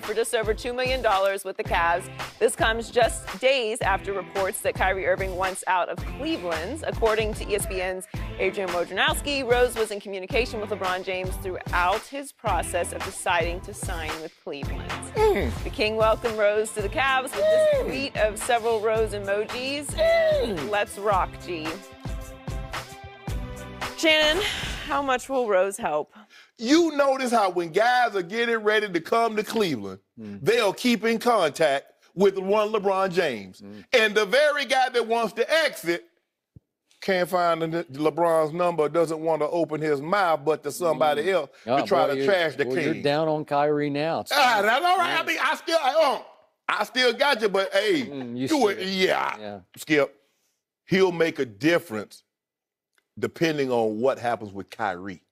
for just over $2 million with the Cavs. This comes just days after reports that Kyrie Irving wants out of Cleveland. According to ESPN's Adrian Wojnarowski, Rose was in communication with LeBron James throughout his process of deciding to sign with Cleveland. Mm. The King welcomed Rose to the Cavs with this mm. tweet of several Rose emojis. Mm. Let's rock, G. Shannon, how much will Rose help? You notice how when guys are getting ready to come to Cleveland, mm. they'll keep in contact with one LeBron James. Mm. And the very guy that wants to exit can't find LeBron's number, doesn't want to open his mouth, but to somebody mm. else to ah, try to trash the well, king. You're down on Kyrie now. ah, that's all right. Yeah. I mm. mean, I still, I, um, I still got you, but hey, mm, you do it. it. Yeah, yeah, Skip. He'll make a difference depending on what happens with Kyrie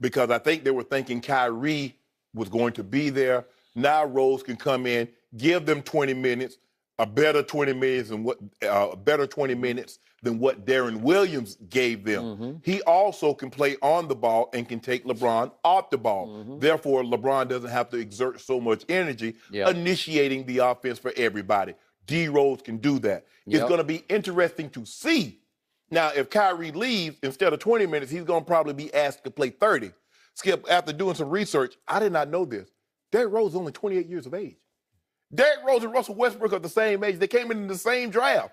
because I think they were thinking Kyrie was going to be there. Now Rose can come in, give them 20 minutes, a better 20 minutes than what uh, a better 20 minutes than what Darren Williams gave them. Mm-hmm. He also can play on the ball and can take LeBron off the ball. Mm-hmm. Therefore, LeBron doesn't have to exert so much energy yep. initiating the offense for everybody. D Rose can do that. Yep. It's going to be interesting to see now, if Kyrie leaves, instead of 20 minutes, he's going to probably be asked to play 30. Skip, after doing some research, I did not know this. Derrick Rose is only 28 years of age. Derrick Rose and Russell Westbrook are the same age. They came in, in the same draft.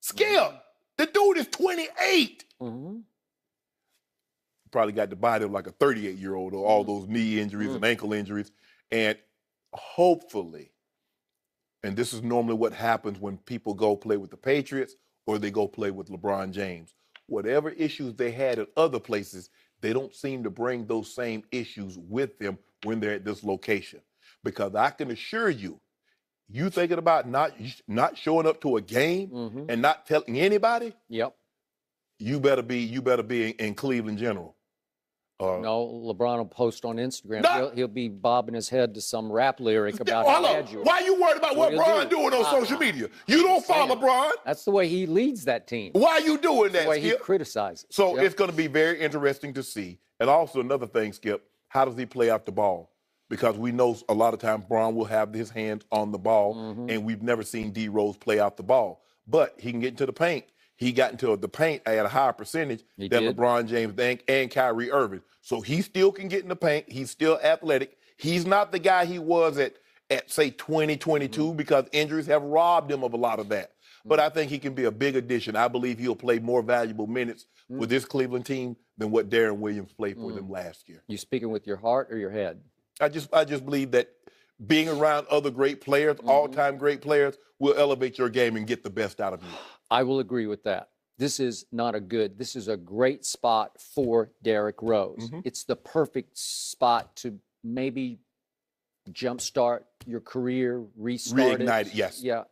Skip, mm-hmm. the dude is 28. Mm-hmm. Probably got the body of like a 38 year old or all mm-hmm. those knee injuries mm-hmm. and mm. ankle injuries. And hopefully, and this is normally what happens when people go play with the Patriots or they go play with LeBron James. Whatever issues they had at other places, they don't seem to bring those same issues with them when they're at this location. Because I can assure you, you thinking about not not showing up to a game mm-hmm. and not telling anybody? Yep. You better be you better be in, in Cleveland General uh, no, LeBron will post on Instagram. No. He'll, he'll, be bobbing his head to some rap lyric about well, how bad you Why are you worried about what, what LeBron do? doing on uh, social media? You don't follow LeBron. That's the way he leads that team. Why are you doing that's that? The way Skip? he criticizes. So yep. it's going to be very interesting to see. And also another thing, Skip, how does he play out the ball? Because we know a lot of times Braun will have his hands on the ball, mm-hmm. and we've never seen D Rose play out the ball. But he can get into the paint he got into the paint at a higher percentage he than did. LeBron James and, and Kyrie Irving. So he still can get in the paint. He's still athletic. He's not the guy he was at at say 2022 mm-hmm. because injuries have robbed him of a lot of that. Mm-hmm. But I mm-hmm. think he can be a big addition. I believe he'll play more valuable minutes mm-hmm. with this Cleveland team than what Darren Williams played for them mm-hmm. last year. You speaking with your heart or your head? I just I just believe that being around other great players, mm-hmm. all-time great players, will elevate your game and get the best out of you. I will agree with that. This is not a good, this is a great spot for Derrick Rose. Mm-hmm. It's the perfect spot to maybe jumpstart your career, restart Reignite, it. yes. Yeah.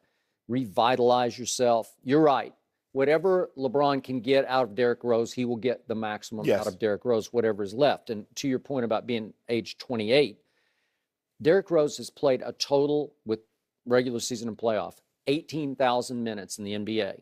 Revitalize yourself. You're right. Whatever LeBron can get out of Derrick Rose, he will get the maximum yes. out of Derrick Rose, whatever is left. And to your point about being age 28, Derrick Rose has played a total with regular season and playoff 18,000 minutes in the NBA.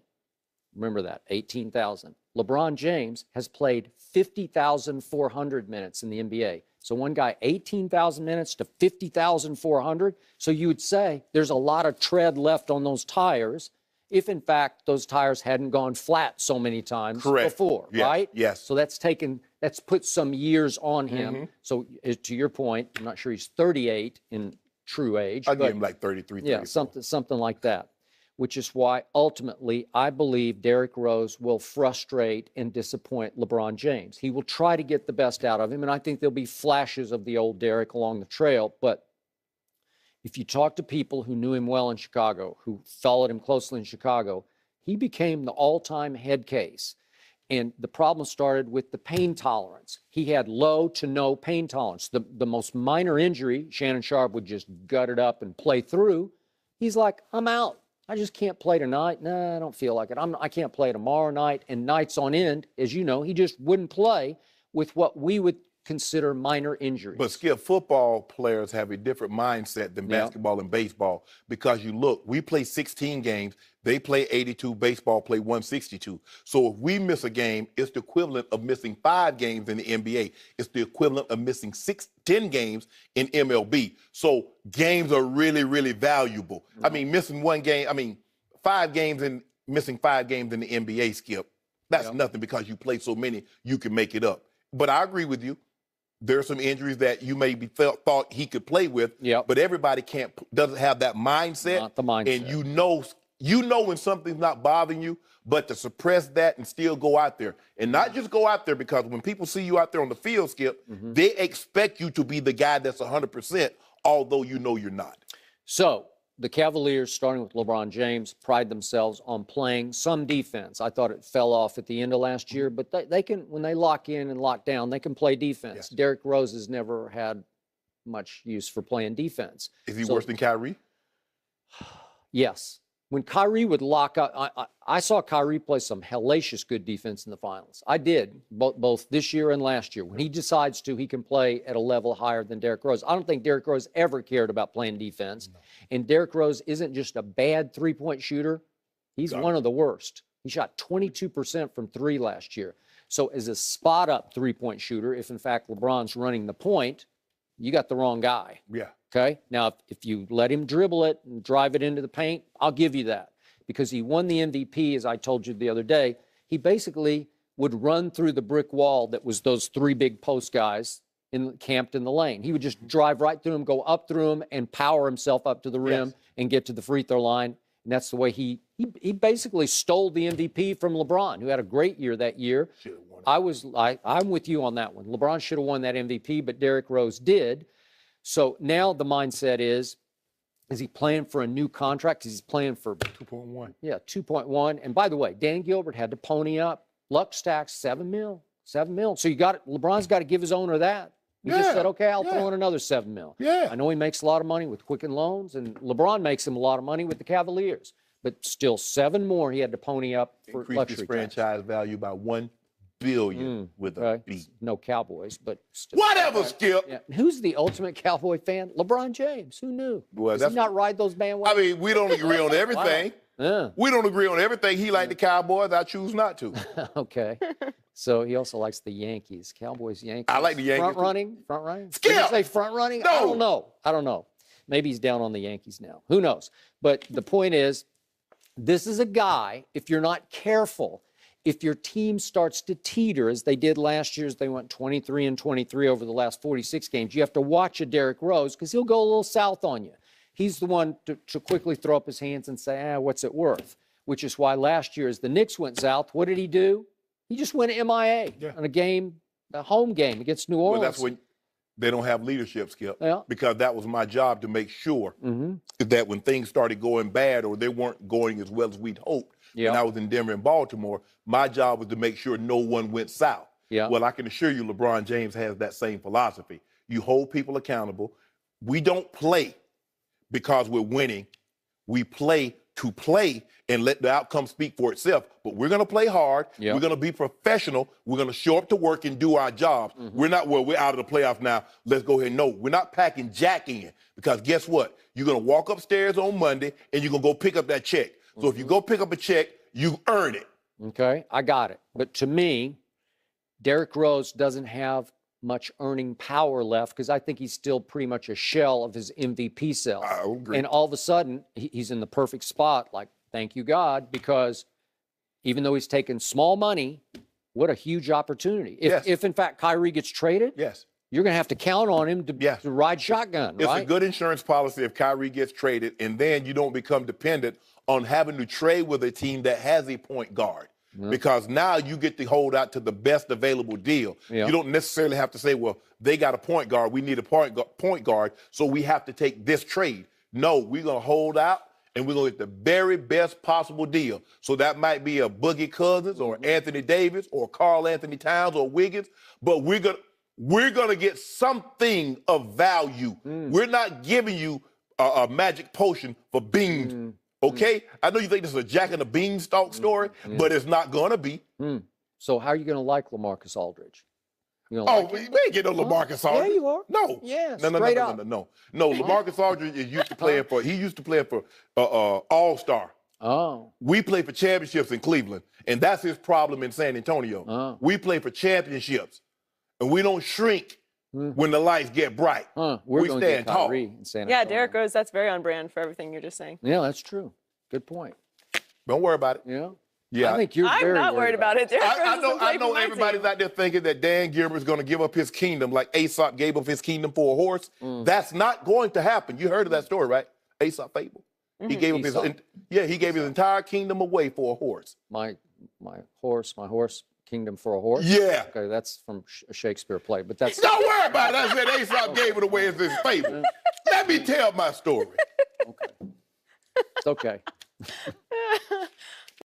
Remember that, 18,000. LeBron James has played 50,400 minutes in the NBA. So one guy, 18,000 minutes to 50,400. So you would say there's a lot of tread left on those tires if, in fact, those tires hadn't gone flat so many times Correct. before, yes. right? Yes. So that's taken, that's put some years on mm-hmm. him. Mm-hmm. So uh, to your point, I'm not sure he's 38 in true age. I give him like 33, 34. Yeah, something, something like that which is why ultimately I believe Derrick Rose will frustrate and disappoint LeBron James. He will try to get the best out of him, and I think there'll be flashes of the old Derrick along the trail. But if you talk to people who knew him well in Chicago, who followed him closely in Chicago, he became the all time head case. And the problem started with the pain tolerance. He had low to no pain tolerance. The, the most minor injury, Shannon Sharp would just gut it up and play through. He's like, I'm out. I just can't play tonight. No, I don't feel like it. I'm, I can't play tomorrow night and nights on end. As you know, he just wouldn't play with what we would consider minor injuries. But skip football players have a different mindset than yep. basketball and baseball because you look, we play 16 games, they play 82, baseball play 162. So if we miss a game, it's the equivalent of missing 5 games in the NBA. It's the equivalent of missing six, 10 games in MLB. So games are really really valuable. Mm-hmm. I mean, missing one game, I mean, 5 games in missing 5 games in the NBA skip. That's yep. nothing because you play so many, you can make it up. But I agree with you there are some injuries that you may be felt, thought he could play with. Yep. But everybody can't doesn't have that mindset. Not the mindset. And you know you know when something's not bothering you, but to suppress that and still go out there. And not just go out there because when people see you out there on the field, Skip, mm-hmm. they expect you to be the guy that's 100%, although you know you're not. So the Cavaliers, starting with LeBron James, pride themselves on playing some defense. I thought it fell off at the end of last year, but they, they can, when they lock in and lock down, they can play defense. Yes. Derrick Rose has never had much use for playing defense. Is he so, worse than Kyrie? Yes when Kyrie would lock up, I, I, I, saw Kyrie play some hellacious good defense in the finals. I did, both, both this year and last year. When he decides to, he can play at a level higher than Derrick Rose. I don't think Derrick Rose ever cared about playing defense. No. And Derrick Rose isn't just a bad three point shooter, he's one of the worst. He shot 22% from three last year. So, as a spot up three point shooter, if in fact LeBron's running the point, you got the wrong guy. Yeah. Okay. Now, if, if you let him dribble it and drive it into the paint, I'll give you that because he won the MVP, as I told you the other day. He basically would run through the brick wall that was those three big post guys in, camped in the lane. He would just drive right through them, go up through them, and power himself up to the rim yes. and get to the free throw line. And that's the way he, he he basically stole the MVP from LeBron, who had a great year that year. I was I I'm with you on that one. LeBron should have won that MVP, but Derrick Rose did. So now the mindset is, is he playing for a new contract? Is he playing for 2.1? Yeah, 2.1. And by the way, Dan Gilbert had to pony up. Luck stacks seven mil, seven mil. So you got it. LeBron's got to give his owner that. He yeah, just said, okay, I'll yeah. throw in another seven mil. Yeah. I know he makes a lot of money with Quicken Loans, and LeBron makes him a lot of money with the Cavaliers. But still, seven more he had to pony up for Increase luxury franchise tax. value by one billion mm, with right. a B. No Cowboys, but still. whatever, right. Skip. Yeah. Who's the ultimate Cowboy fan? LeBron James. Who knew? Well, Does that's, he not ride those bandwagons? I mean, we don't agree on everything. yeah. We don't agree on everything. He liked yeah. the Cowboys. I choose not to. okay. So he also likes the Yankees. Cowboys, Yankees. I like the Yankees. Front running. Front running. Skip. Did say front running? No. I don't know. I don't know. Maybe he's down on the Yankees now. Who knows? But the point is, this is a guy, if you're not careful, if your team starts to teeter as they did last year as they went 23 and 23 over the last 46 games, you have to watch a Derrick Rose because he'll go a little south on you. He's the one to, to quickly throw up his hands and say, ah, what's it worth? Which is why last year as the Knicks went south, what did he do? He just went MIA yeah. on a game, a home game against New Orleans. Well, that's when they don't have leadership, skill. Yeah. Because that was my job to make sure mm-hmm. that when things started going bad or they weren't going as well as we'd hoped, yep. when I was in Denver and Baltimore, my job was to make sure no one went south. Yep. Well, I can assure you, LeBron James has that same philosophy. You hold people accountable. We don't play because we're winning. We play to play and let the outcome speak for itself. But we're going to play hard. Yep. We're going to be professional. We're going to show up to work and do our jobs. Mm-hmm. We're not, well, we're out of the playoffs now. Let's go ahead. No, we're not packing jack in because guess what? You're going to walk upstairs on Monday and you're going to go pick up that check. So mm-hmm. if you go pick up a check, you earn it. Okay, I got it. But to me, Derrick Rose doesn't have much earning power left because I think he's still pretty much a shell of his MVP self. I agree. And all of a sudden, he's in the perfect spot. Like, thank you, God, because even though he's taking small money, what a huge opportunity. If, yes. if in fact Kyrie gets traded, yes you're going to have to count on him to, yeah. to ride shotgun. It's right? a good insurance policy if Kyrie gets traded, and then you don't become dependent on having to trade with a team that has a point guard. Mm-hmm. Because now you get to hold out to the best available deal. Yeah. You don't necessarily have to say, well, they got a point guard. We need a point, gu- point guard, so we have to take this trade. No, we're going to hold out and we're going to get the very best possible deal. So that might be a Boogie Cousins or mm-hmm. Anthony Davis or Carl Anthony Towns or Wiggins, but we're going to we're going to get something of value. Mm. We're not giving you a, a magic potion for beans. Mm. Okay? Mm. I know you think this is a Jack and the Beanstalk mm. story, mm. but it's not going to be. Mm. So, how are you going to like Lamarcus Aldridge? You oh, like we ain't get no Lamarcus Aldridge. Yeah, you are. No. Yeah. No, no, no, no, no, no, no, no. Lamarcus Aldridge is used to playing for. He used to play for uh, uh, All Star. Oh. We play for championships in Cleveland, and that's his problem in San Antonio. Oh. We play for championships and we don't shrink mm when the lights get bright. Huh. We're we stand tall. yeah, Derek Rose, that's very on brand for everything you're just saying. Yeah, that's true. Good point. Don't worry about it. Yeah. Yeah, I think you're. I'm not worried, worried about, about it. I, I, know. I know everybody's team. out there thinking that Dan Gilbert's going to give up his kingdom, like Aesop gave up his kingdom for a horse. Mm. That's not going to happen. You heard of that mm. story, right? Aesop Fable. Mm-hmm. He gave up his. Yeah, he gave his entire kingdom away for a horse. My my horse, my horse, Kingdom for a Horse? Yeah. Okay, that's from a Shakespeare play, but that's. Don't worry about it. I said Aesop okay. gave it away as his favorite. Let me tell my story. Okay. It's okay.